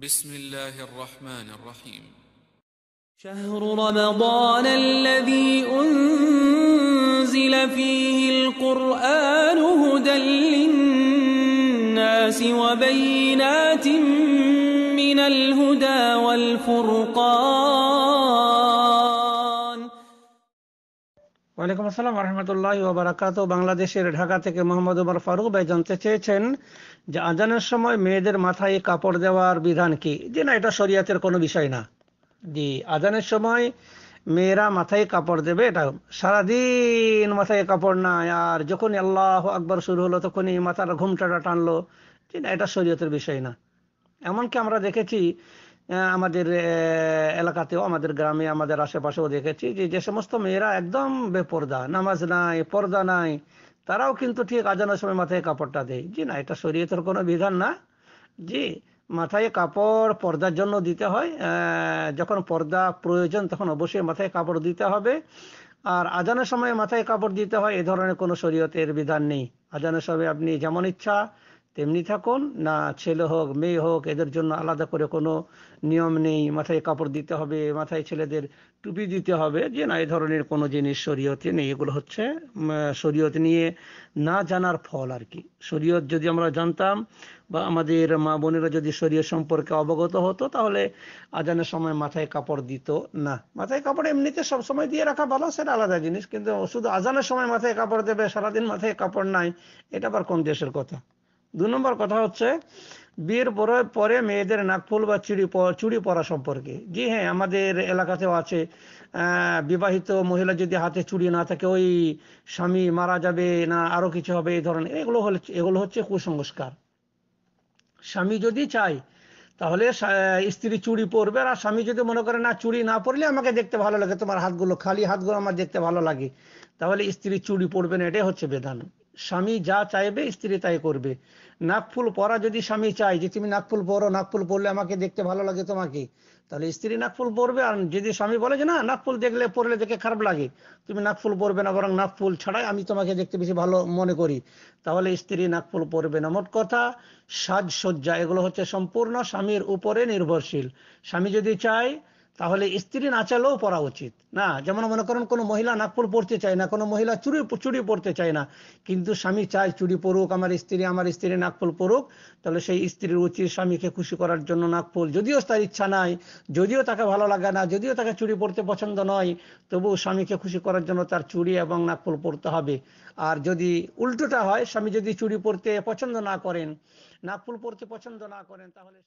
بسم الله الرحمن الرحيم شهر رمضان الذي أنزل فيه القرآن هدى للناس وبينات من الهدى والفرقان وعليكم السلام ورحمة الله وبركاته بنغلاديشي ردهاكاتك محمد بن فاروق بيجان যে আজানের সময় মেয়েদের মাথায় কাপড় দেওয়ার বিধান কি যে না এটা শরীয়তের কোনো বিষয় না জি আজানের সময় মেয়েরা মাথায় কাপড় দেবে এটা সারাদিন মাথায় কাপড় নাই আর যখনই আল্লাহ আকবর শুরু হলো তখনই মাথার ঘুমটাটা টানলো যে না এটা শরীয়তের বিষয় না এমনকি আমরা দেখেছি আমাদের এলাকাতেও আমাদের গ্রামে আমাদের আশেপাশেও দেখেছি যে যে সমস্ত মেয়েরা একদম বেপর্দা নামাজ নাই পর্দা নাই তারাও কিন্তু ঠিক আজানোর সময় মাথায় কাপড়টা দেয় জি না এটা শরীয়তের কোনো বিধান না জি মাথায় কাপড় পর্দার জন্য দিতে হয় যখন পর্দা প্রয়োজন তখন অবশ্যই মাথায় কাপড় দিতে হবে আর আজানের সময় মাথায় কাপড় দিতে হয় এ ধরনের কোনো শরীয়তের বিধান নেই আজানের সময় আপনি যেমন ইচ্ছা তেমনি থাকুন না ছেলে হোক মেয়ে হোক এদের জন্য আলাদা করে কোনো নিয়ম নেই মাথায় কাপড় দিতে হবে মাথায় ছেলেদের টুপি দিতে হবে যে না এ ধরনের কোনো জিনিস শরীয়তে নেই এগুলো হচ্ছে শরীয়ত নিয়ে না জানার ফল আর কি শরীয়ত যদি আমরা জানতাম বা আমাদের মা বোনেরা যদি শরীয়ত সম্পর্কে অবগত হতো তাহলে আজানের সময় মাথায় কাপড় দিত না মাথায় কাপড় এমনিতে সব সময় দিয়ে রাখা ভালো সেটা আলাদা জিনিস কিন্তু শুধু আজানের সময় মাথায় কাপড় দেবে সারাদিন মাথায় কাপড় নাই এটা আবার কোন দেশের কথা দু নম্বর কথা হচ্ছে বিয়ের পরে পরে মেয়েদের নাকফুল বা চুড়ি চুড়ি পরা সম্পর্কে জি হ্যাঁ আমাদের এলাকাতেও আছে বিবাহিত মহিলা যদি হাতে চুড়ি না থাকে ওই স্বামী মারা যাবে না আরো কিছু হবে এই ধরনের এগুলো হলে এগুলো হচ্ছে কুসংস্কার স্বামী যদি চাই তাহলে স্ত্রী চুড়ি পরবে আর স্বামী যদি মনে করে না চুড়ি না পরলে আমাকে দেখতে ভালো লাগে তোমার হাতগুলো খালি হাতগুলো আমার দেখতে ভালো লাগে তাহলে স্ত্রী চুড়ি পরবে না এটাই হচ্ছে বেদান স্বামী যা চাইবে স্ত্রী তাই করবে নাকফুল পরা যদি স্বামী চায় যে তুমি নাকফুল পরো নাকফুল পরলে আমাকে দেখতে ভালো লাগে তোমাকে তাহলে স্ত্রী নাকফুল পরবে আর যদি স্বামী বলে যে না নাকফুল দেখলে পরলে দেখে খারাপ লাগে তুমি নাকফুল পরবে না বরং নাকফুল ছাড়াই আমি তোমাকে দেখতে বেশি ভালো মনে করি তাহলে স্ত্রী নাকফুল পরবে না মোট কথা সাজসজ্জা এগুলো হচ্ছে সম্পূর্ণ স্বামীর উপরে নির্ভরশীল স্বামী যদি চায় তাহলে স্ত্রী নাচালেও পড়া উচিত না যেমন মনে করেন কোনো মহিলা নাকফুল পড়তে চায় না কোনো মহিলা চুরি চুরি পড়তে চায় না কিন্তু স্বামী চায় চুরি পড়ুক আমার স্ত্রী আমার স্ত্রী নাকফুল পড়ুক তাহলে সেই স্ত্রীর উচিত স্বামীকে খুশি করার জন্য নাকফুল যদিও তার ইচ্ছা নাই যদিও তাকে ভালো লাগে না যদিও তাকে চুরি পড়তে পছন্দ নয় তবুও স্বামীকে খুশি করার জন্য তার চুরি এবং নাকফুল পড়তে হবে আর যদি উল্টোটা হয় স্বামী যদি চুরি পড়তে পছন্দ না করেন নাকফুল পড়তে পছন্দ না করেন তাহলে